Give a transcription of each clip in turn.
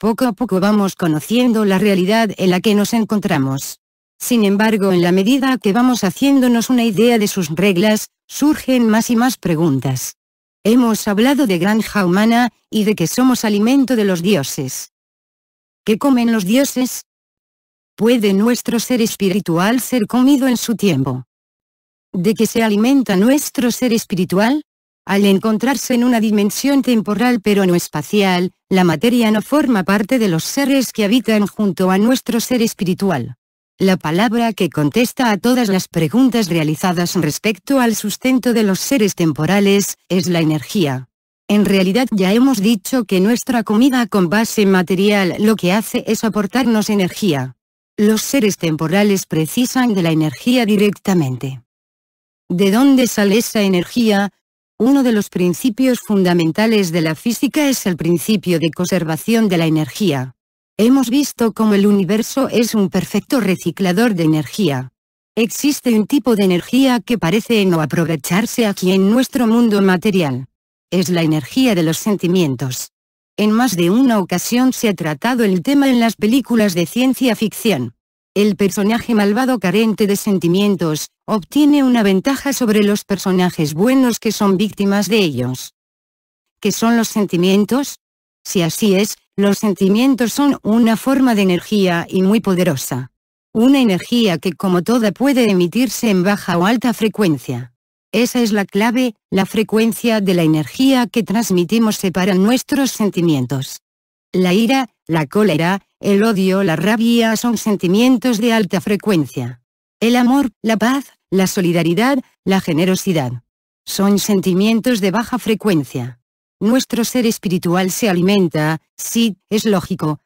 Poco a poco vamos conociendo la realidad en la que nos encontramos. Sin embargo, en la medida que vamos haciéndonos una idea de sus reglas, surgen más y más preguntas. Hemos hablado de granja humana, y de que somos alimento de los dioses. ¿Qué comen los dioses? ¿Puede nuestro ser espiritual ser comido en su tiempo? ¿De qué se alimenta nuestro ser espiritual? Al encontrarse en una dimensión temporal pero no espacial, la materia no forma parte de los seres que habitan junto a nuestro ser espiritual. La palabra que contesta a todas las preguntas realizadas respecto al sustento de los seres temporales, es la energía. En realidad ya hemos dicho que nuestra comida con base material lo que hace es aportarnos energía. Los seres temporales precisan de la energía directamente. ¿De dónde sale esa energía? Uno de los principios fundamentales de la física es el principio de conservación de la energía. Hemos visto cómo el universo es un perfecto reciclador de energía. Existe un tipo de energía que parece no aprovecharse aquí en nuestro mundo material. Es la energía de los sentimientos. En más de una ocasión se ha tratado el tema en las películas de ciencia ficción. El personaje malvado carente de sentimientos, obtiene una ventaja sobre los personajes buenos que son víctimas de ellos. ¿Qué son los sentimientos? Si así es, los sentimientos son una forma de energía y muy poderosa. Una energía que como toda puede emitirse en baja o alta frecuencia. Esa es la clave, la frecuencia de la energía que transmitimos separa nuestros sentimientos. La ira, la cólera, el odio, la rabia son sentimientos de alta frecuencia. El amor, la paz, la solidaridad, la generosidad. Son sentimientos de baja frecuencia. Nuestro ser espiritual se alimenta, sí, es lógico.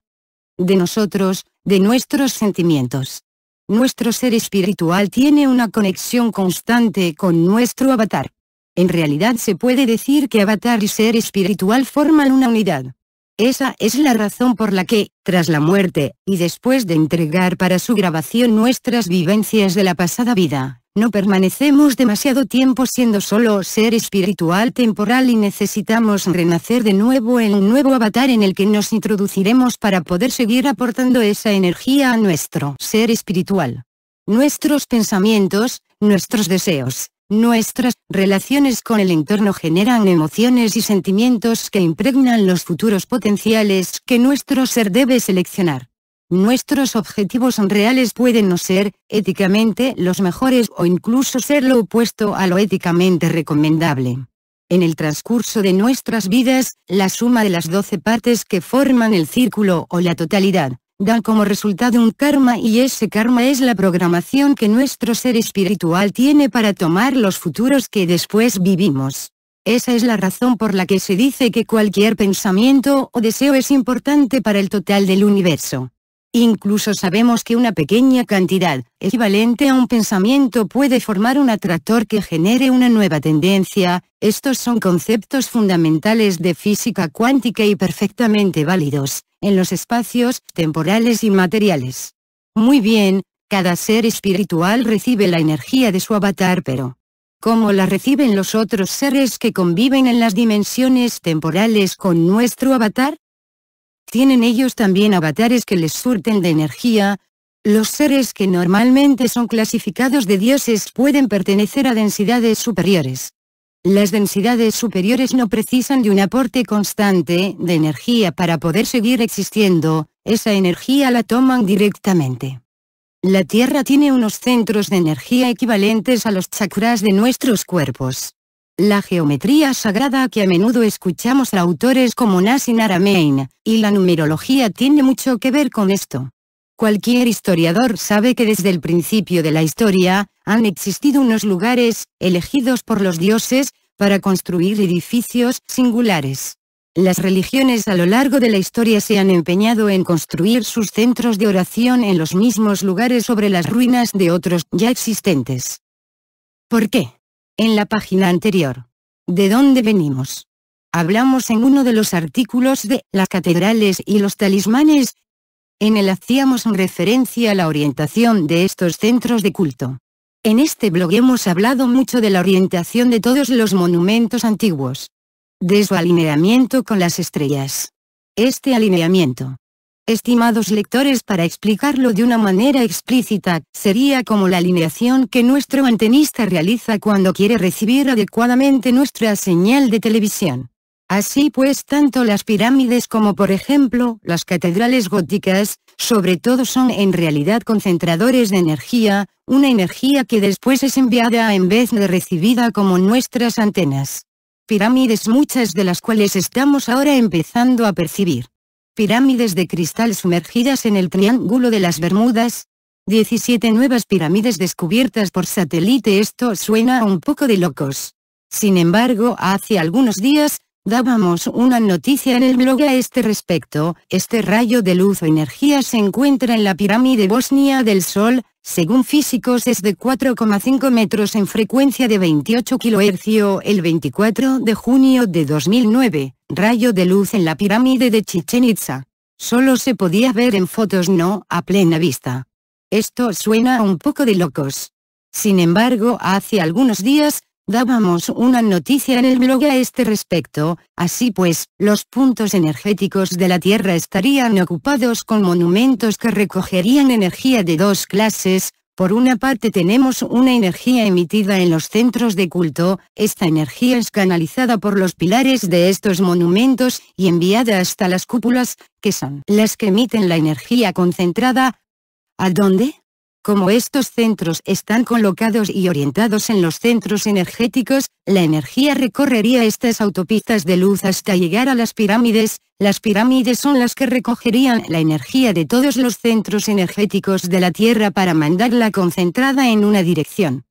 De nosotros, de nuestros sentimientos. Nuestro ser espiritual tiene una conexión constante con nuestro avatar. En realidad se puede decir que avatar y ser espiritual forman una unidad. Esa es la razón por la que, tras la muerte, y después de entregar para su grabación nuestras vivencias de la pasada vida, no permanecemos demasiado tiempo siendo solo ser espiritual temporal y necesitamos renacer de nuevo en un nuevo avatar en el que nos introduciremos para poder seguir aportando esa energía a nuestro ser espiritual. Nuestros pensamientos, nuestros deseos, Nuestras relaciones con el entorno generan emociones y sentimientos que impregnan los futuros potenciales que nuestro ser debe seleccionar. Nuestros objetivos reales pueden no ser, éticamente, los mejores o incluso ser lo opuesto a lo éticamente recomendable. En el transcurso de nuestras vidas, la suma de las doce partes que forman el círculo o la totalidad, dan como resultado un karma y ese karma es la programación que nuestro ser espiritual tiene para tomar los futuros que después vivimos. Esa es la razón por la que se dice que cualquier pensamiento o deseo es importante para el total del universo. Incluso sabemos que una pequeña cantidad, equivalente a un pensamiento puede formar un atractor que genere una nueva tendencia, estos son conceptos fundamentales de física cuántica y perfectamente válidos, en los espacios temporales y materiales. Muy bien, cada ser espiritual recibe la energía de su avatar pero, ¿cómo la reciben los otros seres que conviven en las dimensiones temporales con nuestro avatar? ¿Tienen ellos también avatares que les surten de energía? Los seres que normalmente son clasificados de dioses pueden pertenecer a densidades superiores. Las densidades superiores no precisan de un aporte constante de energía para poder seguir existiendo, esa energía la toman directamente. La Tierra tiene unos centros de energía equivalentes a los chakras de nuestros cuerpos. La geometría sagrada que a menudo escuchamos a autores como Nassim Aramein, y la numerología tiene mucho que ver con esto. Cualquier historiador sabe que desde el principio de la historia, han existido unos lugares, elegidos por los dioses, para construir edificios singulares. Las religiones a lo largo de la historia se han empeñado en construir sus centros de oración en los mismos lugares sobre las ruinas de otros ya existentes. ¿Por qué? En la página anterior. ¿De dónde venimos? Hablamos en uno de los artículos de las catedrales y los talismanes, en el hacíamos referencia a la orientación de estos centros de culto. En este blog hemos hablado mucho de la orientación de todos los monumentos antiguos. De su alineamiento con las estrellas. Este alineamiento. Estimados lectores para explicarlo de una manera explícita, sería como la alineación que nuestro antenista realiza cuando quiere recibir adecuadamente nuestra señal de televisión. Así pues tanto las pirámides como por ejemplo, las catedrales góticas, sobre todo son en realidad concentradores de energía, una energía que después es enviada en vez de recibida como nuestras antenas. Pirámides muchas de las cuales estamos ahora empezando a percibir. Pirámides de cristal sumergidas en el Triángulo de las Bermudas, 17 nuevas pirámides descubiertas por satélite Esto suena un poco de locos. Sin embargo, hace algunos días, Dábamos una noticia en el blog a este respecto, este rayo de luz o energía se encuentra en la pirámide Bosnia del Sol, según físicos es de 4,5 metros en frecuencia de 28 kHz el 24 de junio de 2009, rayo de luz en la pirámide de Chichen Itza. Solo se podía ver en fotos no a plena vista. Esto suena un poco de locos. Sin embargo, hace algunos días, Dábamos una noticia en el blog a este respecto, así pues, los puntos energéticos de la Tierra estarían ocupados con monumentos que recogerían energía de dos clases, por una parte tenemos una energía emitida en los centros de culto, esta energía es canalizada por los pilares de estos monumentos y enviada hasta las cúpulas, que son las que emiten la energía concentrada. ¿A dónde? Como estos centros están colocados y orientados en los centros energéticos, la energía recorrería estas autopistas de luz hasta llegar a las pirámides, las pirámides son las que recogerían la energía de todos los centros energéticos de la Tierra para mandarla concentrada en una dirección.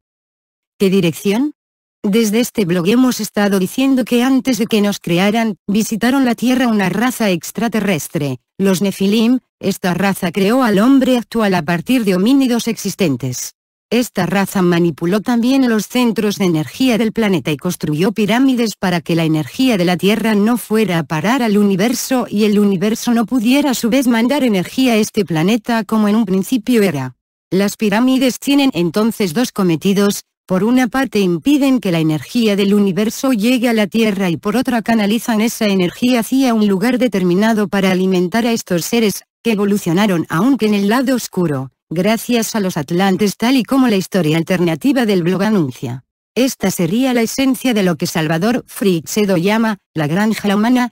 ¿Qué dirección? Desde este blog hemos estado diciendo que antes de que nos crearan, visitaron la Tierra una raza extraterrestre, los Nefilim, esta raza creó al hombre actual a partir de homínidos existentes. Esta raza manipuló también los centros de energía del planeta y construyó pirámides para que la energía de la Tierra no fuera a parar al universo y el universo no pudiera a su vez mandar energía a este planeta como en un principio era. Las pirámides tienen entonces dos cometidos, por una parte impiden que la energía del universo llegue a la Tierra y por otra canalizan esa energía hacia un lugar determinado para alimentar a estos seres, que evolucionaron aunque en el lado oscuro, gracias a los atlantes tal y como la historia alternativa del blog anuncia. Esta sería la esencia de lo que Salvador Frixedo llama, la granja humana.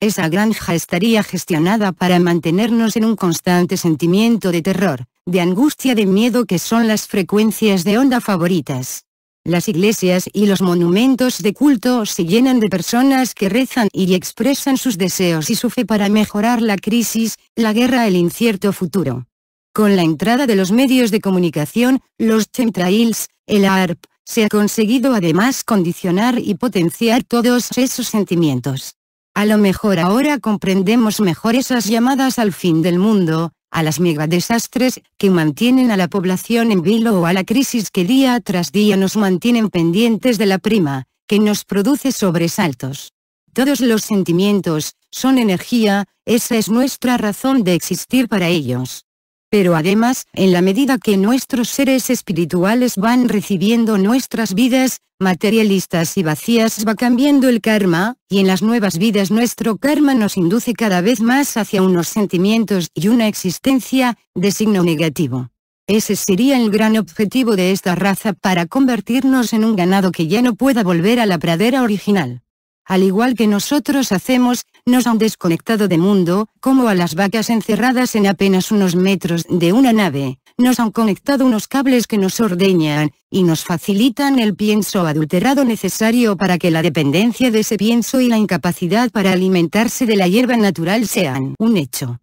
Esa granja estaría gestionada para mantenernos en un constante sentimiento de terror, de angustia de miedo que son las frecuencias de onda favoritas. Las iglesias y los monumentos de culto se llenan de personas que rezan y expresan sus deseos y su fe para mejorar la crisis, la guerra, el incierto futuro. Con la entrada de los medios de comunicación, los chemtrails, el ARP, se ha conseguido además condicionar y potenciar todos esos sentimientos. A lo mejor ahora comprendemos mejor esas llamadas al fin del mundo, a las megadesastres que mantienen a la población en vilo o a la crisis que día tras día nos mantienen pendientes de la prima, que nos produce sobresaltos. Todos los sentimientos, son energía, esa es nuestra razón de existir para ellos pero además, en la medida que nuestros seres espirituales van recibiendo nuestras vidas, materialistas y vacías va cambiando el karma, y en las nuevas vidas nuestro karma nos induce cada vez más hacia unos sentimientos y una existencia, de signo negativo. Ese sería el gran objetivo de esta raza para convertirnos en un ganado que ya no pueda volver a la pradera original. Al igual que nosotros hacemos, nos han desconectado de mundo, como a las vacas encerradas en apenas unos metros de una nave, nos han conectado unos cables que nos ordeñan, y nos facilitan el pienso adulterado necesario para que la dependencia de ese pienso y la incapacidad para alimentarse de la hierba natural sean un hecho.